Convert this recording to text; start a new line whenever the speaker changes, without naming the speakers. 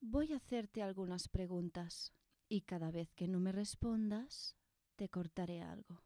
Voy a hacerte algunas preguntas y cada vez que no me respondas, te cortaré algo.